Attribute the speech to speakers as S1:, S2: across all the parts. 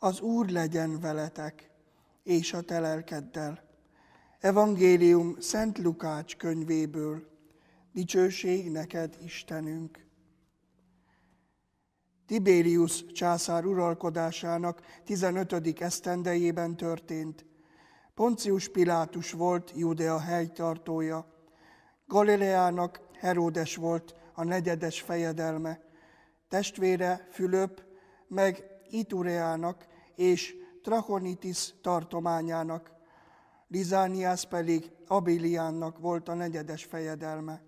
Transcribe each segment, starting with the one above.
S1: Az Úr legyen veletek, és a telelkeddel. Evangélium Szent Lukács könyvéből. Dicsőség neked, Istenünk! Tiberius császár uralkodásának 15. esztendejében történt. Poncius Pilátus volt Judea helytartója. Galileának Heródes volt a negyedes fejedelme. Testvére Fülöp meg Itureának és Trachonitis tartományának, Lizániász pedig Abiliánnak volt a negyedes fejedelme.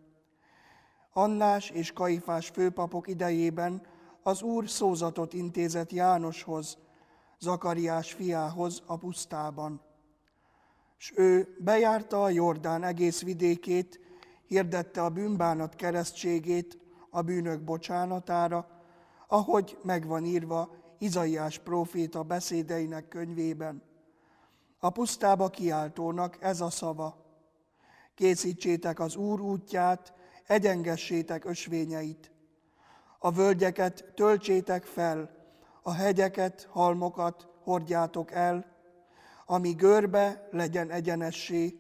S1: Annás és Kaifás főpapok idejében az Úr szózatot intézett Jánoshoz, Zakariás fiához a pusztában. S ő bejárta a Jordán egész vidékét, hirdette a bűnbánat keresztségét a bűnök bocsánatára, ahogy megvan írva Izaiás próféta beszédeinek könyvében. A pusztába kiáltónak ez a szava. Készítsétek az Úr útját, egyengessétek ösvényeit. A völgyeket töltsétek fel, a hegyeket, halmokat hordjátok el, ami görbe legyen egyenessé,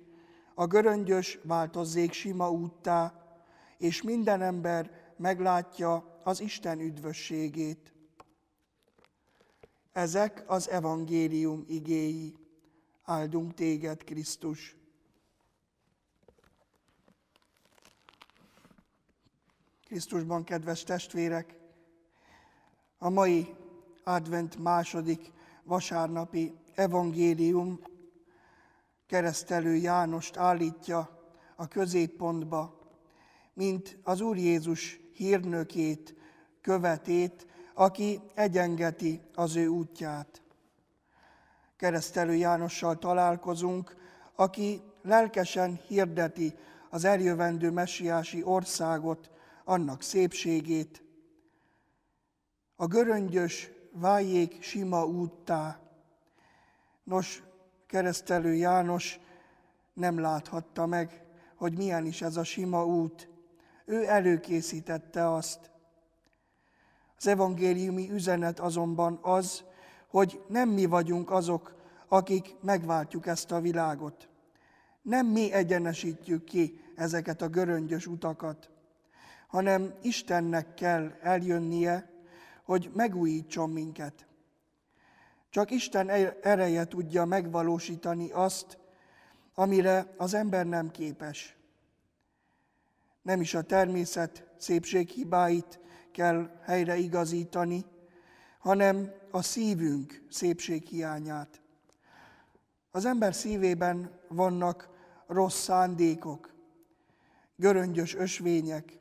S1: a göröngyös változzék sima úttá, és minden ember meglátja az Isten üdvösségét. Ezek az evangélium igéi. Áldunk téged, Krisztus! Krisztusban, kedves testvérek! A mai advent második vasárnapi evangélium keresztelő Jánost állítja a középpontba, mint az Úr Jézus hírnökét, követét, aki egyengeti az ő útját. Keresztelő Jánossal találkozunk, aki lelkesen hirdeti az eljövendő messiási országot, annak szépségét. A göröngyös vájék sima úttá. Nos, keresztelő János nem láthatta meg, hogy milyen is ez a sima út. Ő előkészítette azt. Az evangéliumi üzenet azonban az, hogy nem mi vagyunk azok, akik megváltjuk ezt a világot. Nem mi egyenesítjük ki ezeket a göröngyös utakat, hanem Istennek kell eljönnie, hogy megújítson minket. Csak Isten e- ereje tudja megvalósítani azt, amire az ember nem képes. Nem is a természet szépséghibáit, kell helyre igazítani, hanem a szívünk szépséghiányát. Az ember szívében vannak rossz szándékok, göröngyös ösvények,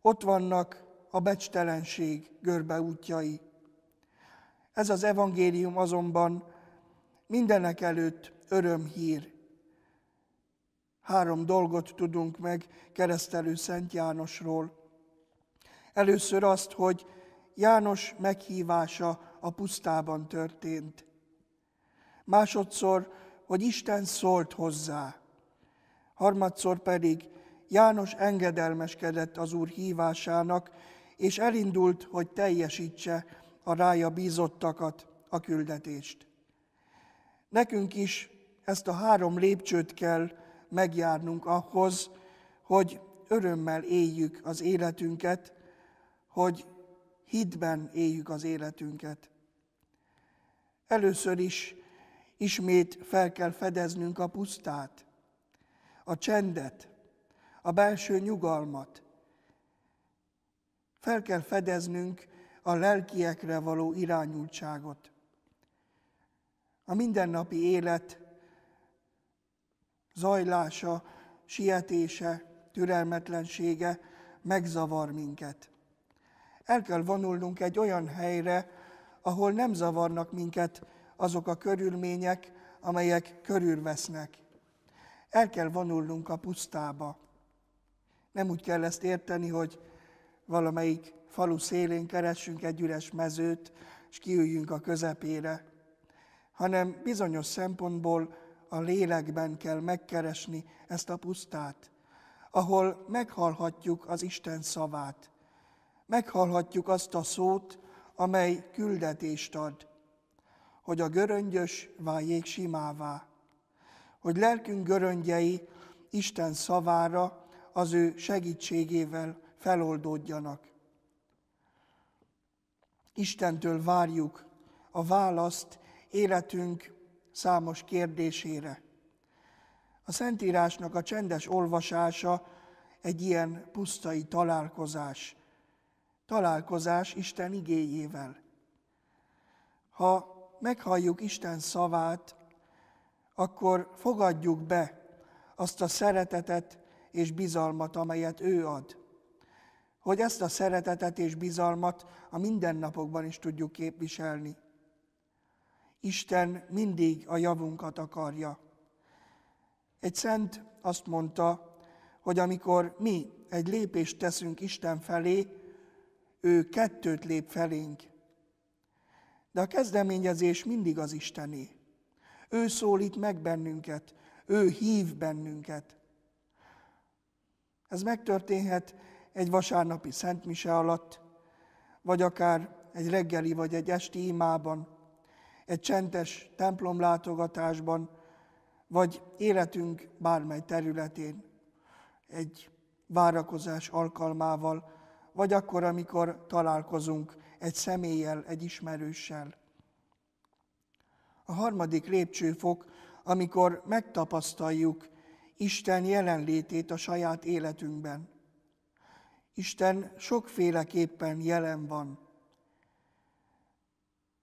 S1: ott vannak a becstelenség görbe útjai. Ez az evangélium azonban mindenek előtt örömhír. Három dolgot tudunk meg keresztelő Szent Jánosról. Először azt, hogy János meghívása a pusztában történt. Másodszor, hogy Isten szólt hozzá. Harmadszor pedig János engedelmeskedett az Úr hívásának, és elindult, hogy teljesítse a rája bízottakat, a küldetést. Nekünk is ezt a három lépcsőt kell megjárnunk ahhoz, hogy örömmel éljük az életünket, hogy hitben éljük az életünket. Először is ismét fel kell fedeznünk a pusztát, a csendet, a belső nyugalmat. Fel kell fedeznünk a lelkiekre való irányultságot. A mindennapi élet zajlása, sietése, türelmetlensége megzavar minket. El kell vonulnunk egy olyan helyre, ahol nem zavarnak minket azok a körülmények, amelyek körülvesznek. El kell vonulnunk a pusztába. Nem úgy kell ezt érteni, hogy valamelyik falu szélén keressünk egy üres mezőt, és kiüljünk a közepére, hanem bizonyos szempontból a lélekben kell megkeresni ezt a pusztát, ahol meghallhatjuk az Isten szavát, meghallhatjuk azt a szót, amely küldetést ad, hogy a göröngyös váljék simává, hogy lelkünk göröngyei Isten szavára az ő segítségével feloldódjanak. Istentől várjuk a választ életünk számos kérdésére. A Szentírásnak a csendes olvasása egy ilyen pusztai találkozás, találkozás Isten igéjével. Ha meghalljuk Isten szavát, akkor fogadjuk be azt a szeretetet és bizalmat, amelyet ő ad. Hogy ezt a szeretetet és bizalmat a mindennapokban is tudjuk képviselni. Isten mindig a javunkat akarja. Egy szent azt mondta, hogy amikor mi egy lépést teszünk Isten felé, ő kettőt lép felénk. De a kezdeményezés mindig az Istené. Ő szólít meg bennünket, ő hív bennünket. Ez megtörténhet egy vasárnapi szentmise alatt, vagy akár egy reggeli vagy egy esti imában, egy csendes templomlátogatásban, vagy életünk bármely területén, egy várakozás alkalmával, vagy akkor, amikor találkozunk egy személlyel, egy ismerőssel. A harmadik lépcsőfok, amikor megtapasztaljuk Isten jelenlétét a saját életünkben. Isten sokféleképpen jelen van.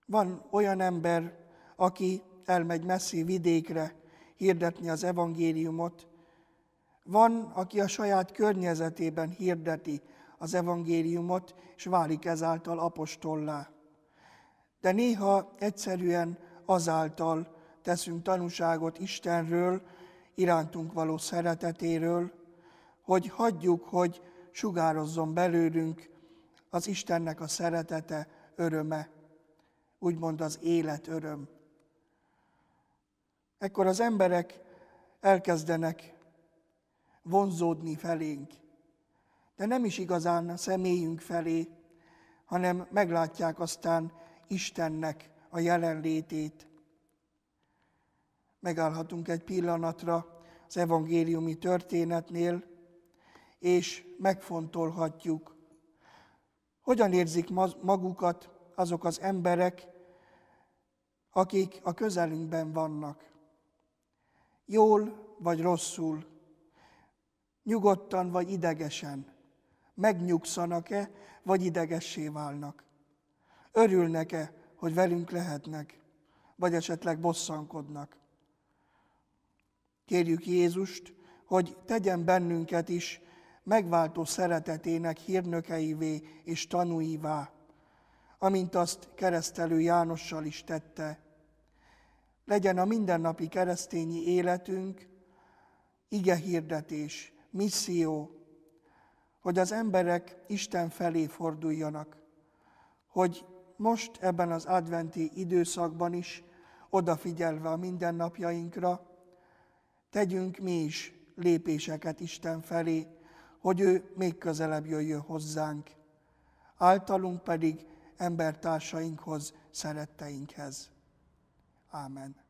S1: Van olyan ember, aki elmegy messzi vidékre hirdetni az evangéliumot, van, aki a saját környezetében hirdeti az evangéliumot, és válik ezáltal apostollá. De néha egyszerűen azáltal teszünk tanúságot Istenről, irántunk való szeretetéről, hogy hagyjuk, hogy sugározzon belőlünk az Istennek a szeretete, öröme, úgymond az élet öröm. Ekkor az emberek elkezdenek vonzódni felénk, de nem is igazán a személyünk felé, hanem meglátják aztán Istennek a jelenlétét. Megállhatunk egy pillanatra az evangéliumi történetnél, és megfontolhatjuk, hogyan érzik magukat azok az emberek, akik a közelünkben vannak. Jól vagy rosszul, nyugodtan vagy idegesen – megnyugszanak-e, vagy idegessé válnak. Örülnek-e, hogy velünk lehetnek, vagy esetleg bosszankodnak. Kérjük Jézust, hogy tegyen bennünket is megváltó szeretetének hírnökeivé és tanúivá, amint azt keresztelő Jánossal is tette. Legyen a mindennapi keresztényi életünk ige hirdetés, misszió, hogy az emberek Isten felé forduljanak, hogy most ebben az adventi időszakban is, odafigyelve a mindennapjainkra, tegyünk mi is lépéseket Isten felé, hogy ő még közelebb jöjjön hozzánk, általunk pedig embertársainkhoz, szeretteinkhez. Ámen.